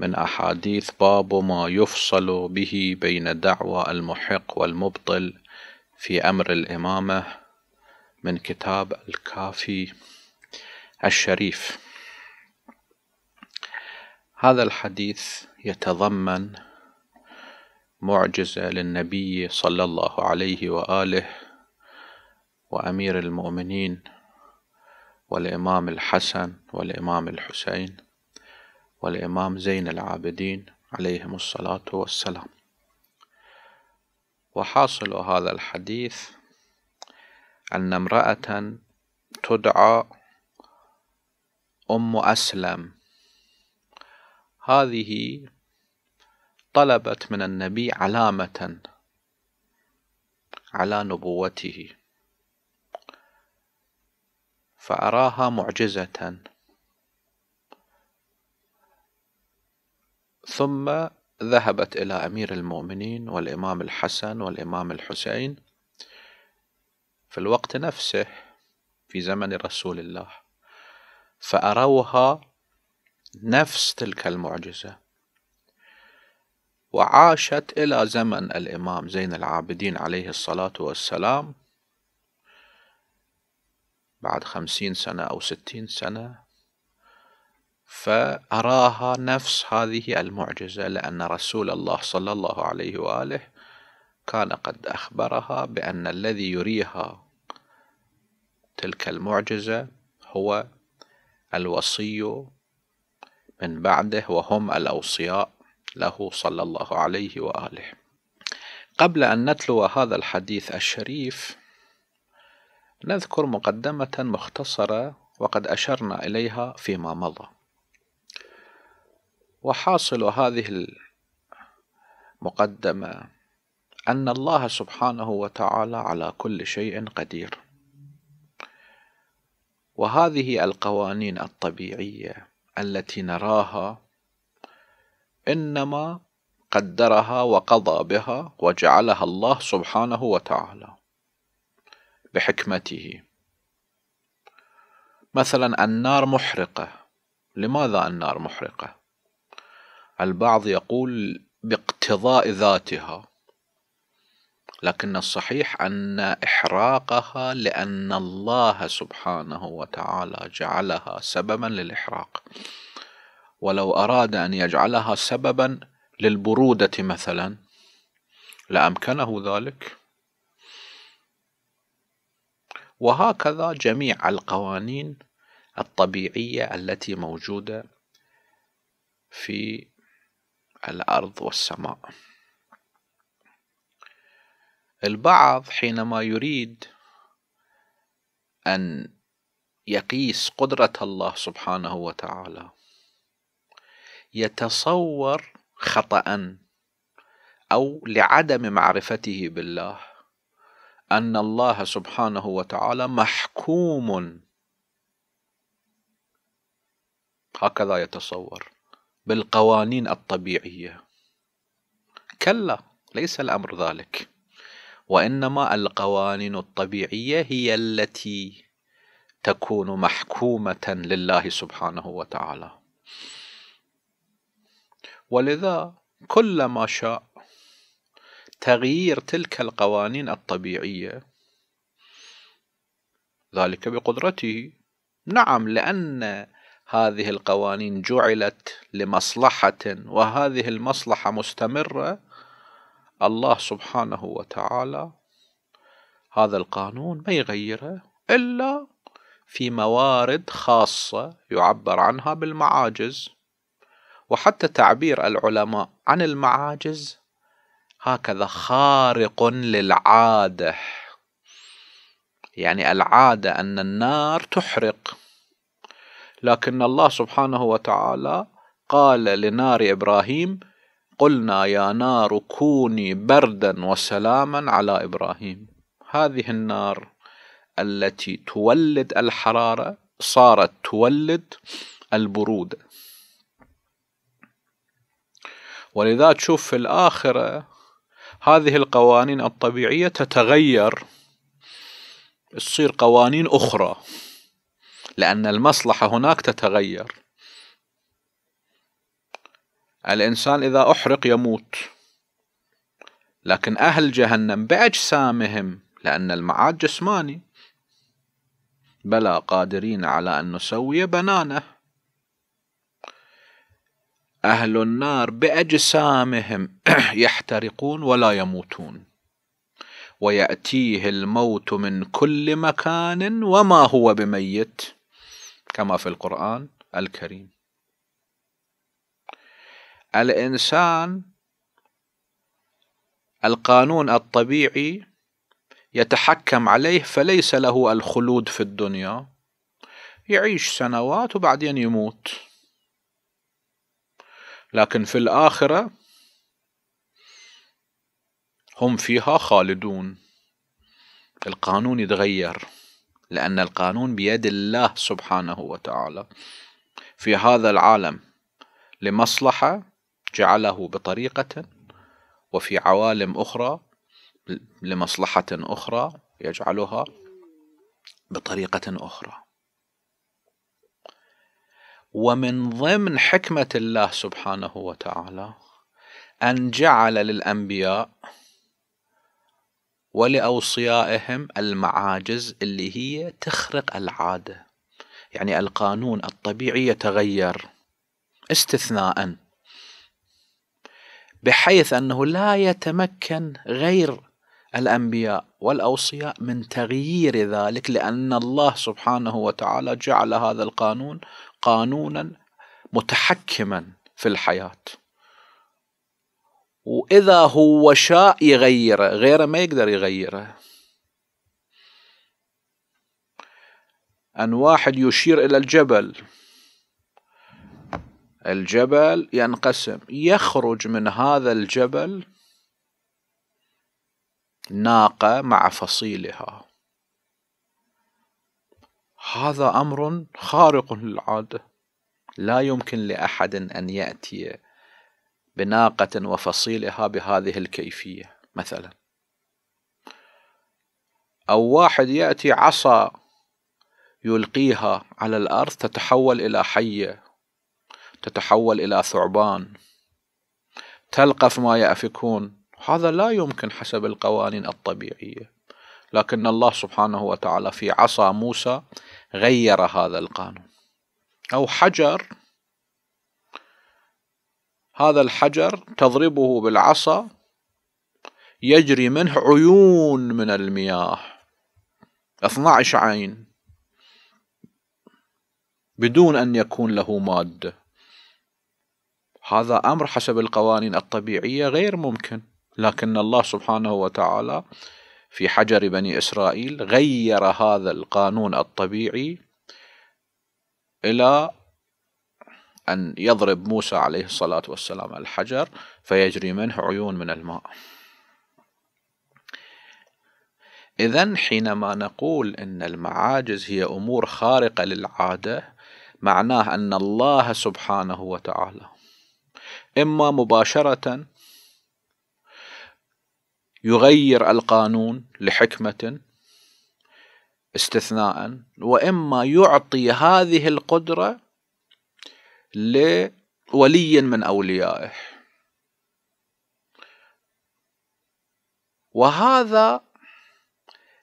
من أحاديث باب ما يفصل به بين دعوى المحق والمبطل في أمر الإمامة من كتاب الكافي الشريف هذا الحديث يتضمن معجزة للنبي صلى الله عليه وآله وأمير المؤمنين والإمام الحسن والإمام الحسين والإمام زين العابدين عليهم الصلاة والسلام وحاصل هذا الحديث أن امرأة تدعى أم أسلم هذه طلبت من النبي علامة على نبوته فأراها معجزة ثم ذهبت إلى أمير المؤمنين والإمام الحسن والإمام الحسين في الوقت نفسه في زمن رسول الله فأروها نفس تلك المعجزة وعاشت إلى زمن الإمام زين العابدين عليه الصلاة والسلام بعد خمسين سنة أو ستين سنة فأراها نفس هذه المعجزة لأن رسول الله صلى الله عليه وآله كان قد أخبرها بأن الذي يريها تلك المعجزة هو الوصي من بعده وهم الأوصياء له صلى الله عليه وآله قبل أن نتلو هذا الحديث الشريف نذكر مقدمة مختصرة وقد أشرنا إليها فيما مضى وحاصل هذه المقدمة أن الله سبحانه وتعالى على كل شيء قدير وهذه القوانين الطبيعية التي نراها إنما قدرها وقضى بها وجعلها الله سبحانه وتعالى بحكمته مثلا النار محرقة لماذا النار محرقة البعض يقول باقتضاء ذاتها لكن الصحيح أن إحراقها لأن الله سبحانه وتعالى جعلها سببا للإحراق ولو أراد أن يجعلها سببا للبرودة مثلا لأمكنه ذلك وهكذا جميع القوانين الطبيعية التي موجودة في الأرض والسماء البعض حينما يريد أن يقيس قدرة الله سبحانه وتعالى يتصور خطأ أو لعدم معرفته بالله أن الله سبحانه وتعالى محكوم هكذا يتصور بالقوانين الطبيعية كلا ليس الأمر ذلك وإنما القوانين الطبيعية هي التي تكون محكومة لله سبحانه وتعالى ولذا كلما شاء تغيير تلك القوانين الطبيعية ذلك بقدرته نعم لأن هذه القوانين جعلت لمصلحة وهذه المصلحة مستمرة الله سبحانه وتعالى هذا القانون ما يغيره إلا في موارد خاصة يعبر عنها بالمعاجز وحتى تعبير العلماء عن المعاجز هكذا خارق للعادة يعني العادة أن النار تحرق لكن الله سبحانه وتعالى قال لنار إبراهيم قلنا يا نار كوني بردا وسلاما على إبراهيم هذه النار التي تولد الحرارة صارت تولد البرودة ولذا تشوف في الآخرة هذه القوانين الطبيعية تتغير تصير قوانين أخرى لأن المصلحة هناك تتغير الإنسان إذا أحرق يموت لكن أهل جهنم بأجسامهم لأن المعاد جسماني بلى قادرين على أن نسوي بنانه أهل النار بأجسامهم يحترقون ولا يموتون ويأتيه الموت من كل مكان وما هو بميت كما في القرآن الكريم الإنسان القانون الطبيعي يتحكم عليه فليس له الخلود في الدنيا يعيش سنوات وبعدين يموت لكن في الآخرة هم فيها خالدون القانون يتغير لأن القانون بيد الله سبحانه وتعالى في هذا العالم لمصلحة جعله بطريقة وفي عوالم أخرى لمصلحة أخرى يجعلها بطريقة أخرى ومن ضمن حكمة الله سبحانه وتعالى أن جعل للأنبياء ولأوصيائهم المعاجز اللي هي تخرق العادة يعني القانون الطبيعي يتغير استثناء بحيث أنه لا يتمكن غير الأنبياء والأوصياء من تغيير ذلك لأن الله سبحانه وتعالى جعل هذا القانون قانونا متحكما في الحياه وإذا هو شاء يغيره غيره ما يقدر يغيره أن واحد يشير إلى الجبل الجبل ينقسم يخرج من هذا الجبل ناقة مع فصيلها هذا أمر خارق للعادة لا يمكن لأحد أن يأتي بناقة وفصيلها بهذه الكيفية مثلا أو واحد يأتي عصا يلقيها على الأرض تتحول إلى حية تتحول إلى ثعبان تلقف ما يأفكون هذا لا يمكن حسب القوانين الطبيعية لكن الله سبحانه وتعالى في عصا موسى غير هذا القانون أو حجر هذا الحجر تضربه بالعصا يجري منه عيون من المياه 12 عين بدون أن يكون له مادة هذا أمر حسب القوانين الطبيعية غير ممكن لكن الله سبحانه وتعالى في حجر بني إسرائيل غير هذا القانون الطبيعي إلى أن يضرب موسى عليه الصلاة والسلام الحجر فيجري منه عيون من الماء إذا حينما نقول أن المعاجز هي أمور خارقة للعادة معناه أن الله سبحانه وتعالى إما مباشرة يغير القانون لحكمة استثناء وإما يعطي هذه القدرة لولي من أوليائه وهذا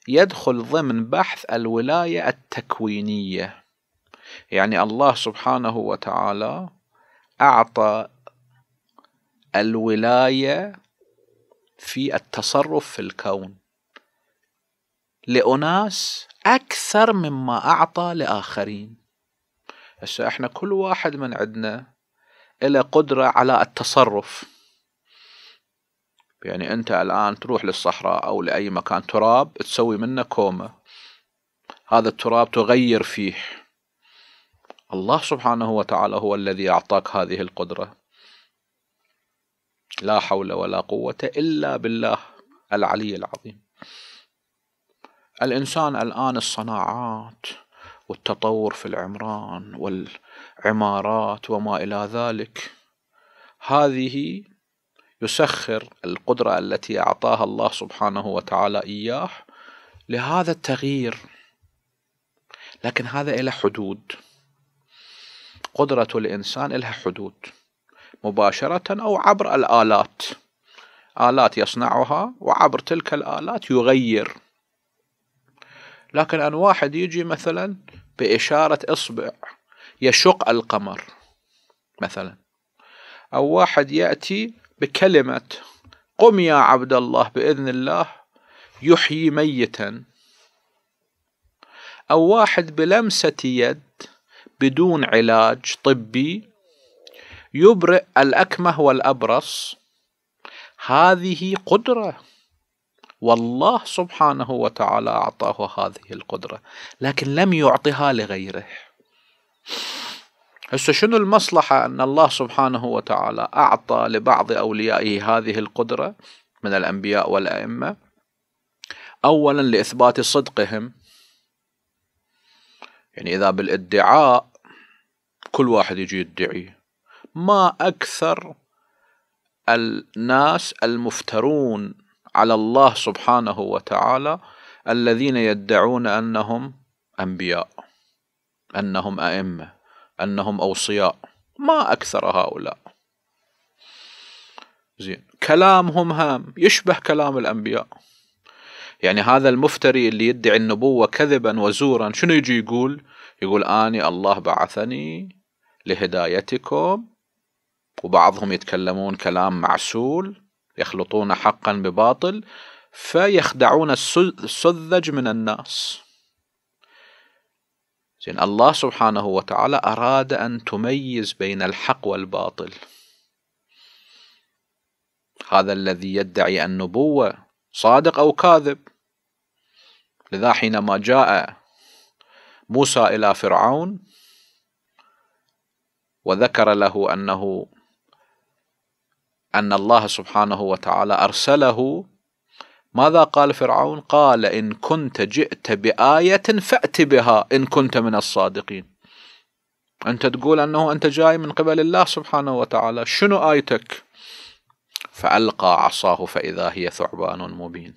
يدخل ضمن بحث الولاية التكوينية يعني الله سبحانه وتعالى أعطى الولاية في التصرف في الكون لأناس أكثر مما أعطى لآخرين هسه احنا كل واحد من عندنا له قدرة على التصرف يعني انت الان تروح للصحراء او لاي مكان تراب تسوي منه كومة هذا التراب تغير فيه الله سبحانه وتعالى هو الذي اعطاك هذه القدرة لا حول ولا قوة الا بالله العلي العظيم الانسان الان الصناعات والتطور في العمران والعمارات وما إلى ذلك هذه يسخر القدرة التي أعطاها الله سبحانه وتعالى إياه لهذا التغيير لكن هذا إلى حدود قدرة الإنسان لها حدود مباشرة أو عبر الآلات آلات يصنعها وعبر تلك الآلات يغير لكن أن واحد يجي مثلا بإشارة إصبع يشق القمر مثلا أو واحد يأتي بكلمة قم يا عبد الله بإذن الله يحيي ميتا أو واحد بلمسة يد بدون علاج طبي يبرئ الأكمه والأبرص هذه قدرة والله سبحانه وتعالى أعطاه هذه القدرة لكن لم يعطها لغيره هسه شنو المصلحة أن الله سبحانه وتعالى أعطى لبعض أوليائه هذه القدرة من الأنبياء والأئمة أولا لإثبات صدقهم يعني إذا بالادعاء كل واحد يجي يدعي ما أكثر الناس المفترون على الله سبحانه وتعالى الذين يدعون أنهم أنبياء أنهم أئمة أنهم أوصياء ما أكثر هؤلاء زين كلامهم هام يشبه كلام الأنبياء يعني هذا المفتري اللي يدعي النبوة كذبا وزورا شنو يجي يقول يقول أني الله بعثني لهدايتكم وبعضهم يتكلمون كلام معسول يخلطون حقا بباطل فيخدعون السذج من الناس زين الله سبحانه وتعالى أراد أن تميز بين الحق والباطل هذا الذي يدعي النبوة صادق أو كاذب لذا حينما جاء موسى إلى فرعون وذكر له أنه أن الله سبحانه وتعالى أرسله ماذا قال فرعون قال إن كنت جئت بآية فأت بها إن كنت من الصادقين أنت تقول أنه أنت جاي من قبل الله سبحانه وتعالى شنو آيتك فألقى عصاه فإذا هي ثعبان مبين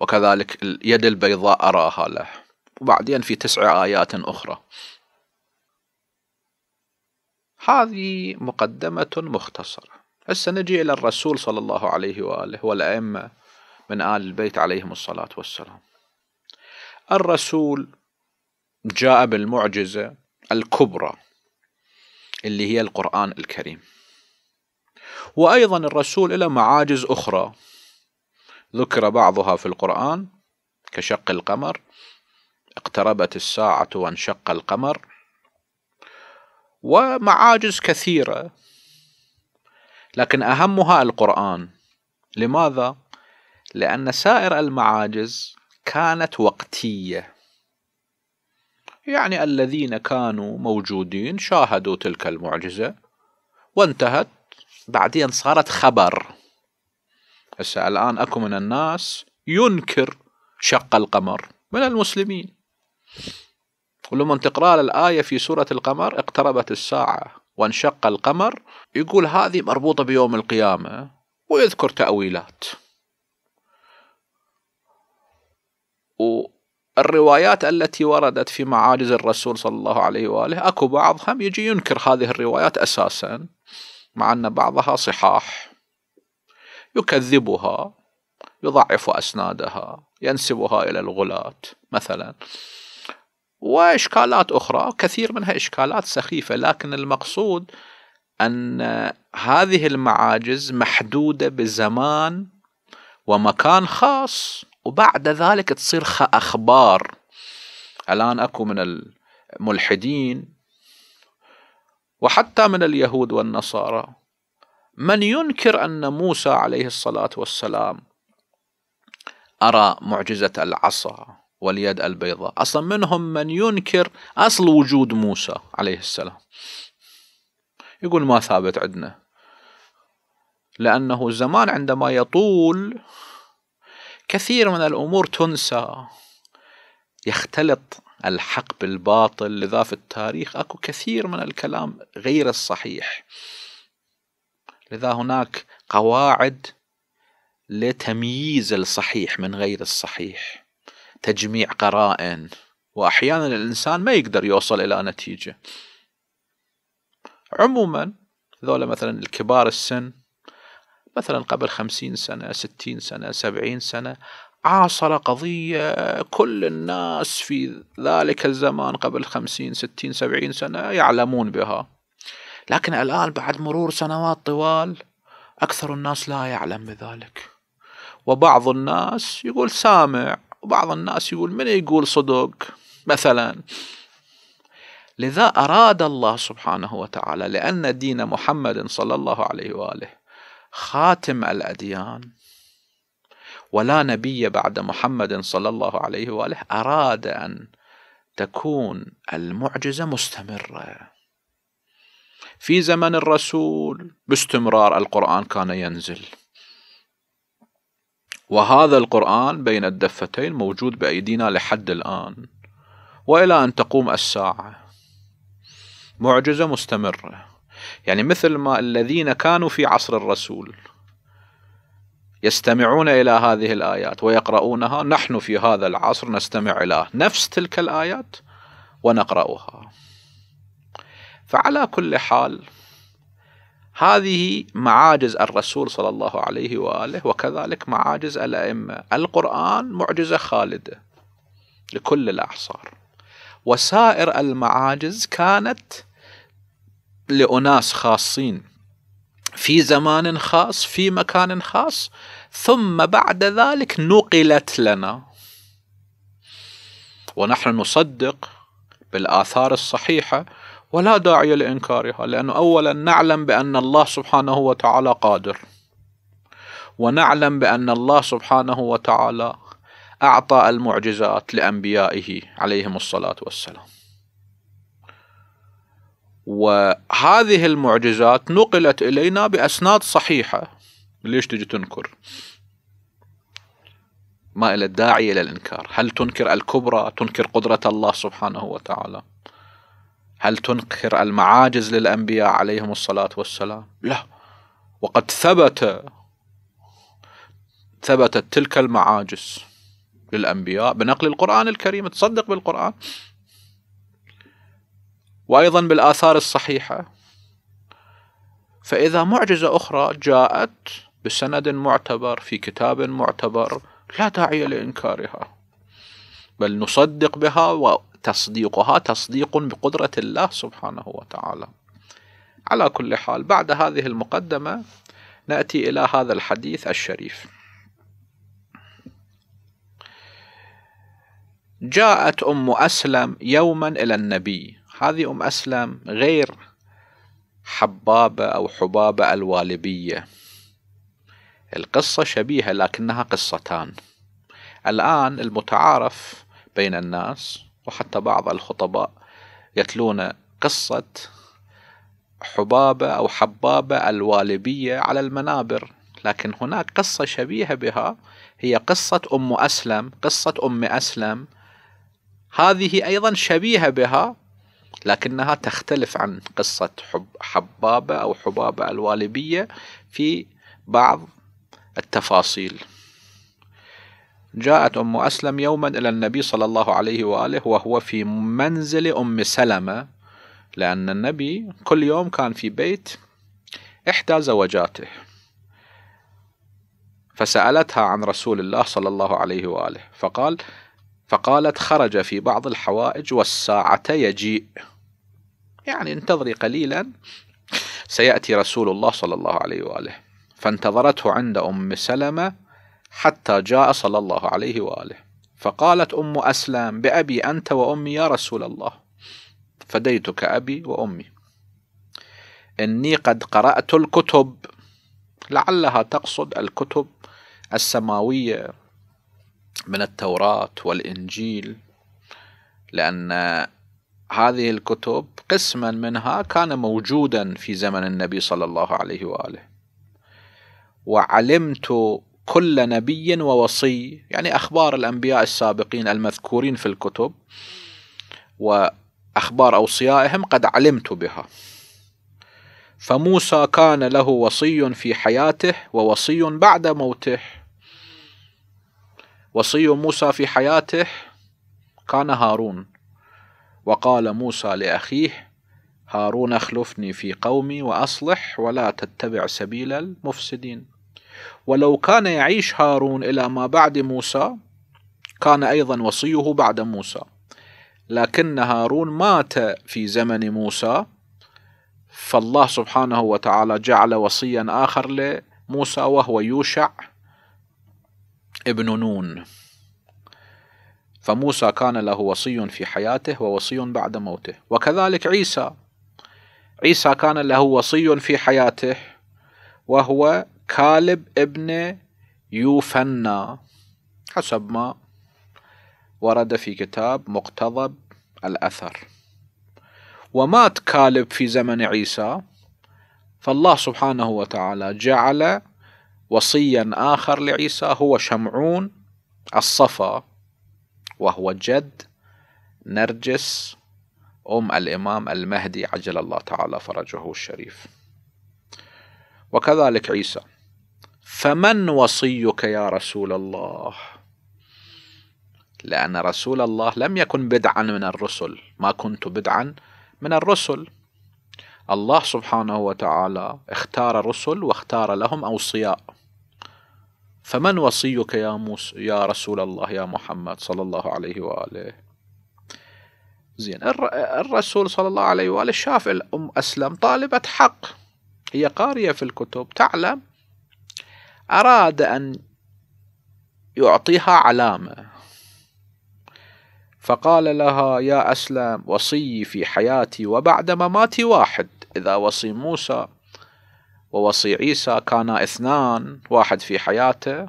وكذلك اليد البيضاء أراها له وبعدين في تسع آيات أخرى هذه مقدمة مختصرة هسه نجي إلى الرسول صلى الله عليه وآله والأئمة من آل البيت عليهم الصلاة والسلام الرسول جاء بالمعجزة الكبرى اللي هي القرآن الكريم وأيضا الرسول له معاجز أخرى ذكر بعضها في القرآن كشق القمر اقتربت الساعة وانشق القمر ومعاجز كثيرة لكن أهمها القرآن لماذا؟ لأن سائر المعاجز كانت وقتية يعني الذين كانوا موجودين شاهدوا تلك المعجزة وانتهت بعدين صارت خبر هسه الآن أكو من الناس ينكر شق القمر من المسلمين ولما تقرأ الآية في سورة القمر اقتربت الساعة وانشق القمر يقول هذه مربوطة بيوم القيامة ويذكر تأويلات والروايات التي وردت في معاجز الرسول صلى الله عليه وآله أكو بعضهم يجي ينكر هذه الروايات أساسا مع أن بعضها صحاح يكذبها يضعف أسنادها ينسبها إلى الغلاة مثلا وإشكالات أخرى كثير منها إشكالات سخيفة لكن المقصود أن هذه المعاجز محدودة بزمان ومكان خاص وبعد ذلك تصير أخبار الآن أكو من الملحدين وحتى من اليهود والنصارى من ينكر أن موسى عليه الصلاة والسلام أرى معجزة العصا واليد البيضاء أصلا منهم من ينكر أصل وجود موسى عليه السلام يقول ما ثابت عندنا لأنه الزمان عندما يطول كثير من الأمور تنسى يختلط الحق بالباطل لذا في التاريخ أكو كثير من الكلام غير الصحيح لذا هناك قواعد لتمييز الصحيح من غير الصحيح تجميع قرائن واحيانا الانسان ما يقدر يوصل الى نتيجه عموما ذولا مثلا الكبار السن مثلا قبل خمسين سنة ستين سنة سبعين سنة عاصر قضية كل الناس في ذلك الزمان قبل خمسين ستين سبعين سنة يعلمون بها لكن الآن بعد مرور سنوات طوال أكثر الناس لا يعلم بذلك وبعض الناس يقول سامع وبعض الناس يقول من يقول صدق مثلا لذا أراد الله سبحانه وتعالى لأن دين محمد صلى الله عليه وآله خاتم الأديان ولا نبي بعد محمد صلى الله عليه وآله أراد أن تكون المعجزة مستمرة في زمن الرسول باستمرار القرآن كان ينزل وهذا القرآن بين الدفتين موجود بأيدينا لحد الآن وإلى أن تقوم الساعة معجزة مستمرة يعني مثل ما الذين كانوا في عصر الرسول يستمعون إلى هذه الآيات ويقرؤونها نحن في هذا العصر نستمع إلى نفس تلك الآيات ونقرأها فعلى كل حال هذه معاجز الرسول صلى الله عليه واله وكذلك معاجز الائمه، القران معجزه خالده لكل الاعصار. وسائر المعاجز كانت لاناس خاصين في زمان خاص في مكان خاص ثم بعد ذلك نقلت لنا ونحن نصدق بالاثار الصحيحه ولا داعي لإنكارها لأنه أولا نعلم بأن الله سبحانه وتعالى قادر ونعلم بأن الله سبحانه وتعالى أعطى المعجزات لأنبيائه عليهم الصلاة والسلام وهذه المعجزات نقلت إلينا بأسناد صحيحة ليش تجي تنكر ما إلى داعي إلى الإنكار هل تنكر الكبرى تنكر قدرة الله سبحانه وتعالى هل تنكر المعاجز للأنبياء عليهم الصلاة والسلام لا وقد ثبت ثبتت تلك المعاجز للأنبياء بنقل القرآن الكريم تصدق بالقرآن وأيضا بالآثار الصحيحة فإذا معجزة أخرى جاءت بسند معتبر في كتاب معتبر لا داعي لإنكارها بل نصدق بها تصديقها تصديق بقدرة الله سبحانه وتعالى على كل حال بعد هذه المقدمة نأتي إلى هذا الحديث الشريف جاءت أم أسلم يوما إلى النبي هذه أم أسلم غير حبابة أو حبابة الوالبية القصة شبيهة لكنها قصتان الآن المتعارف بين الناس وحتى بعض الخطباء يتلون قصة حبابة أو حبابة الوالبية على المنابر لكن هناك قصة شبيهة بها هي قصة أم أسلم قصة أم أسلم هذه أيضا شبيهة بها لكنها تختلف عن قصة حب حبابة أو حبابة الوالبية في بعض التفاصيل جاءت أم أسلم يوما إلى النبي صلى الله عليه وآله وهو في منزل أم سلمة لأن النبي كل يوم كان في بيت إحدى زوجاته فسألتها عن رسول الله صلى الله عليه وآله فقال فقالت خرج في بعض الحوائج والساعة يجيء يعني انتظري قليلا سيأتي رسول الله صلى الله عليه وآله فانتظرته عند أم سلمة حتى جاء صلى الله عليه وآله فقالت أم أسلام بأبي أنت وأمي يا رسول الله فديتك أبي وأمي إني قد قرأت الكتب لعلها تقصد الكتب السماوية من التوراة والإنجيل لأن هذه الكتب قسما منها كان موجودا في زمن النبي صلى الله عليه وآله وعلمت كل نبي ووصي يعني أخبار الأنبياء السابقين المذكورين في الكتب وأخبار أوصيائهم قد علمت بها فموسى كان له وصي في حياته ووصي بعد موته وصي موسى في حياته كان هارون وقال موسى لأخيه هارون اخلفني في قومي وأصلح ولا تتبع سبيل المفسدين ولو كان يعيش هارون إلى ما بعد موسى كان أيضا وصيه بعد موسى لكن هارون مات في زمن موسى فالله سبحانه وتعالى جعل وصيا آخر لموسى وهو يوشع ابن نون فموسى كان له وصي في حياته ووصي بعد موته وكذلك عيسى عيسى كان له وصي في حياته وهو كالب ابن يوفنا حسب ما ورد في كتاب مقتضب الأثر ومات كالب في زمن عيسى فالله سبحانه وتعالى جعل وصيا آخر لعيسى هو شمعون الصفا وهو جد نرجس أم الإمام المهدي عجل الله تعالى فرجه الشريف وكذلك عيسى فمن وصيك يا رسول الله لأن رسول الله لم يكن بدعا من الرسل ما كنت بدعا من الرسل الله سبحانه وتعالى اختار رسل واختار لهم أوصياء فمن وصيك يا, موس يا رسول الله يا محمد صلى الله عليه وآله زين الرسول صلى الله عليه وآله شاف الأم أسلم طالبة حق هي قارية في الكتب تعلم أراد أن يعطيها علامة فقال لها يا أسلم وصي في حياتي وبعد مماتي واحد إذا وصي موسى ووصي عيسى كانا اثنان واحد في حياته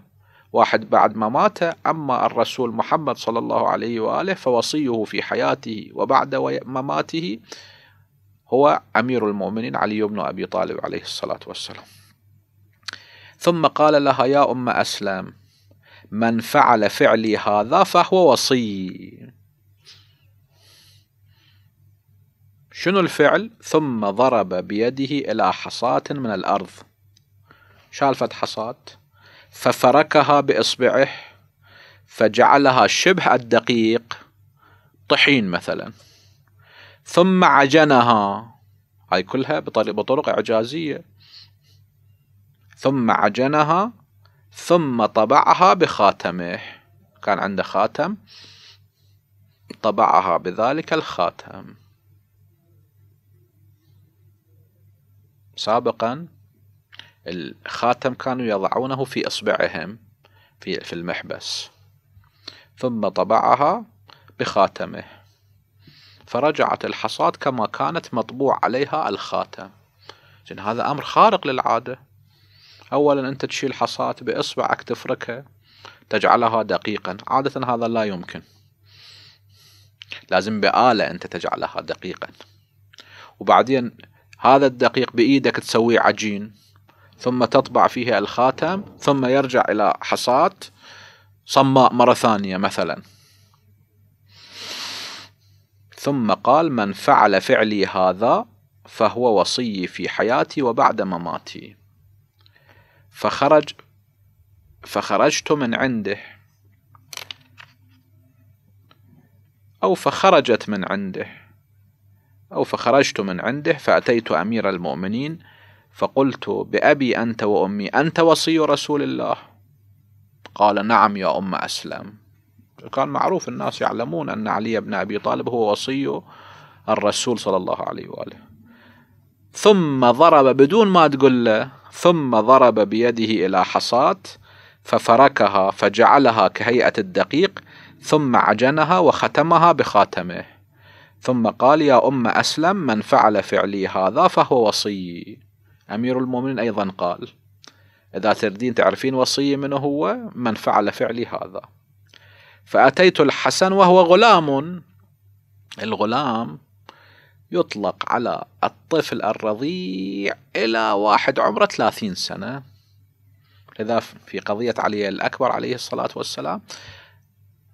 واحد بعد مماته أما الرسول محمد صلى الله عليه وآله فوصيه في حياته وبعد مماته هو أمير المؤمنين علي بن أبي طالب عليه الصلاة والسلام ثم قال لها يا أم أسلم من فعل فعلي هذا فهو وصي شنو الفعل ثم ضرب بيده إلى حصاة من الأرض شالفت حصاة ففركها بإصبعه فجعلها شبه الدقيق طحين مثلا ثم عجنها هاي كلها بطرق إعجازية ثم عجنها ثم طبعها بخاتمه كان عنده خاتم طبعها بذلك الخاتم سابقا الخاتم كانوا يضعونه في إصبعهم في في المحبس ثم طبعها بخاتمه فرجعت الحصاد كما كانت مطبوع عليها الخاتم هذا أمر خارق للعادة أولا أنت تشيل حصاة بإصبعك تفركها تجعلها دقيقا عادة هذا لا يمكن لازم بآلة أنت تجعلها دقيقا وبعدين هذا الدقيق بإيدك تسويه عجين ثم تطبع فيه الخاتم ثم يرجع إلى حصاة صماء مرة ثانية مثلا ثم قال من فعل فعلي هذا فهو وصي في حياتي وبعد مماتي فخرج فخرجت من عنده أو فخرجت من عنده أو فخرجت من عنده فأتيت أمير المؤمنين فقلت بأبي أنت وأمي أنت وصي رسول الله قال نعم يا أم أسلم كان معروف الناس يعلمون أن علي بن أبي طالب هو وصي الرسول صلى الله عليه وآله ثم ضرب بدون ما تقول له ثم ضرب بيده إلى حصاة ففركها فجعلها كهيئة الدقيق ثم عجنها وختمها بخاتمه ثم قال يا أم أسلم من فعل فعلي هذا فهو وصي أمير المؤمنين أيضا قال إذا تردين تعرفين وصي من هو من فعل فعلي هذا فأتيت الحسن وهو غلام الغلام يطلق على الطفل الرضيع إلى واحد عمره 30 سنة لذا في قضية علي الأكبر عليه الصلاة والسلام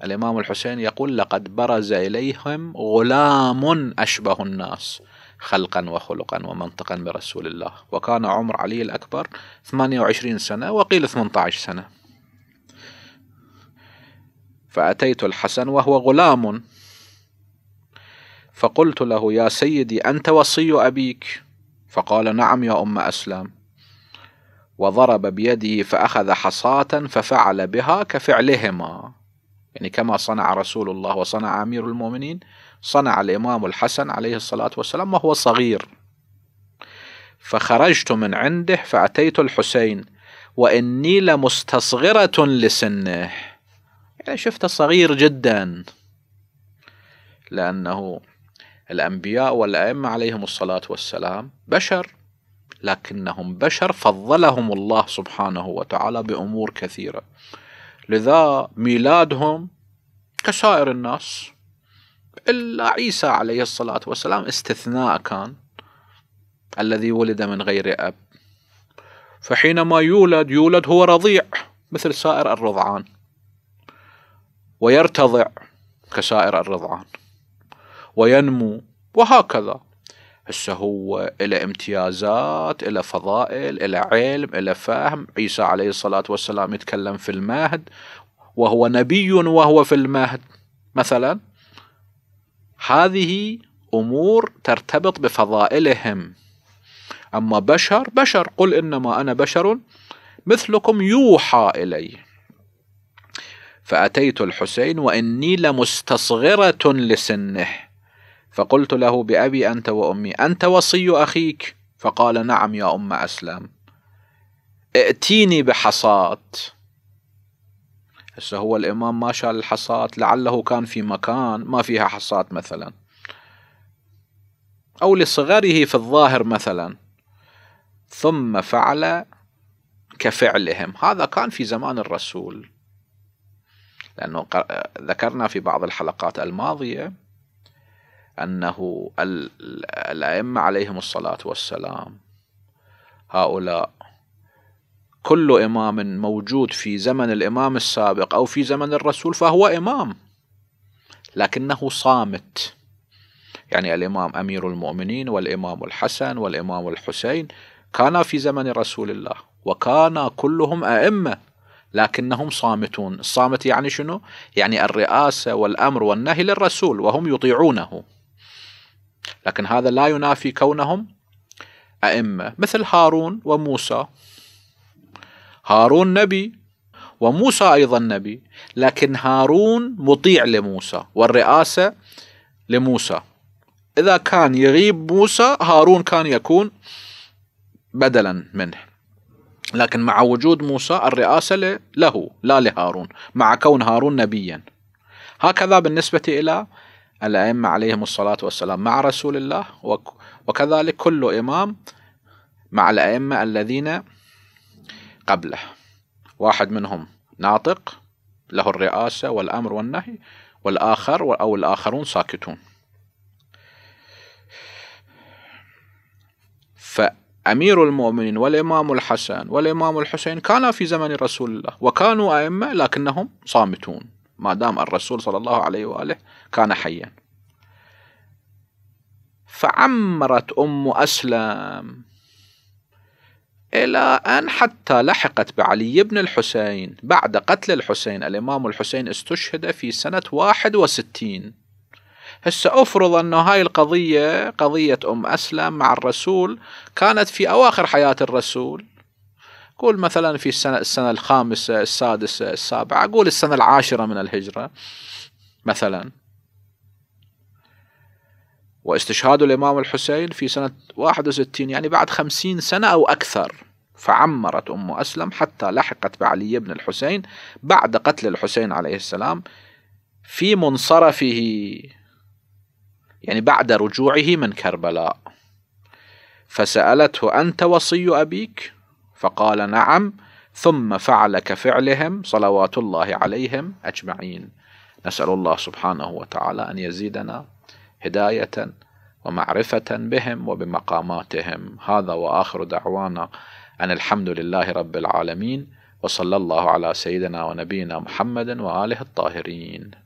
الإمام الحسين يقول لقد برز إليهم غلام أشبه الناس خلقا وخلقا ومنطقا برسول الله وكان عمر علي الأكبر 28 سنة وقيل 18 سنة فأتيت الحسن وهو غلام فقلت له يا سيدي أنت وصي أبيك فقال نعم يا أم أسلم وضرب بيده فأخذ حصاة ففعل بها كفعلهما يعني كما صنع رسول الله وصنع أمير المؤمنين صنع الإمام الحسن عليه الصلاة والسلام وهو صغير فخرجت من عنده فأتيت الحسين وإني لمستصغرة لسنه يعني شفته صغير جدا لأنه الأنبياء والأئمة عليهم الصلاة والسلام بشر لكنهم بشر فضلهم الله سبحانه وتعالى بأمور كثيرة لذا ميلادهم كسائر الناس إلا عيسى عليه الصلاة والسلام استثناء كان الذي ولد من غير أب فحينما يولد يولد هو رضيع مثل سائر الرضعان ويرتضع كسائر الرضعان وينمو وهكذا هسه هو إلى امتيازات إلى فضائل إلى علم إلى فهم عيسى عليه الصلاة والسلام يتكلم في المهد وهو نبي وهو في المهد مثلا هذه أمور ترتبط بفضائلهم أما بشر بشر قل إنما أنا بشر مثلكم يوحى إلي فأتيت الحسين وإني لمستصغرة لسنه فقلت له بأبي أنت وأمي أنت وصي أخيك فقال نعم يا أم أسلم ائتيني بحصاة هسه هو الإمام ما شال الحصاة لعله كان في مكان ما فيها حصاة مثلا أو لصغره في الظاهر مثلا ثم فعل كفعلهم هذا كان في زمان الرسول لأنه ذكرنا في بعض الحلقات الماضية أنه الأئمة عليهم الصلاة والسلام هؤلاء كل إمام موجود في زمن الإمام السابق أو في زمن الرسول فهو إمام لكنه صامت يعني الإمام أمير المؤمنين والإمام الحسن والإمام الحسين كانا في زمن رسول الله وكانا كلهم أئمة لكنهم صامتون الصامت يعني شنو؟ يعني الرئاسة والأمر والنهي للرسول وهم يطيعونه لكن هذا لا ينافي كونهم أئمة مثل هارون وموسى هارون نبي وموسى أيضا نبي لكن هارون مطيع لموسى والرئاسة لموسى إذا كان يغيب موسى هارون كان يكون بدلا منه لكن مع وجود موسى الرئاسة له لا لهارون مع كون هارون نبيا هكذا بالنسبة إلى الأئمة عليهم الصلاة والسلام مع رسول الله وكذلك كل إمام مع الأئمة الذين قبله واحد منهم ناطق له الرئاسة والأمر والنهي والآخر أو الآخرون ساكتون فأمير المؤمنين والإمام الحسن والإمام الحسين كانا في زمن رسول الله وكانوا أئمة لكنهم صامتون ما دام الرسول صلى الله عليه وآله كان حيا فعمرت أم أسلم إلى أن حتى لحقت بعلي بن الحسين بعد قتل الحسين الإمام الحسين استشهد في سنة 61 هسه أفرض أنه هاي القضية قضية أم أسلم مع الرسول كانت في أواخر حياة الرسول قول مثلا في السنة السنة الخامسة السادسة السابعة قول السنة العاشرة من الهجرة مثلا واستشهاد الإمام الحسين في سنة 61 يعني بعد 50 سنة أو أكثر فعمرت أم أسلم حتى لحقت بعلي بن الحسين بعد قتل الحسين عليه السلام في منصرفه يعني بعد رجوعه من كربلاء فسألته أنت وصي أبيك فقال نعم ثم فعل كفعلهم صلوات الله عليهم أجمعين نسأل الله سبحانه وتعالى أن يزيدنا هداية ومعرفة بهم وبمقاماتهم هذا وآخر دعوانا أن الحمد لله رب العالمين وصلى الله على سيدنا ونبينا محمد وآله الطاهرين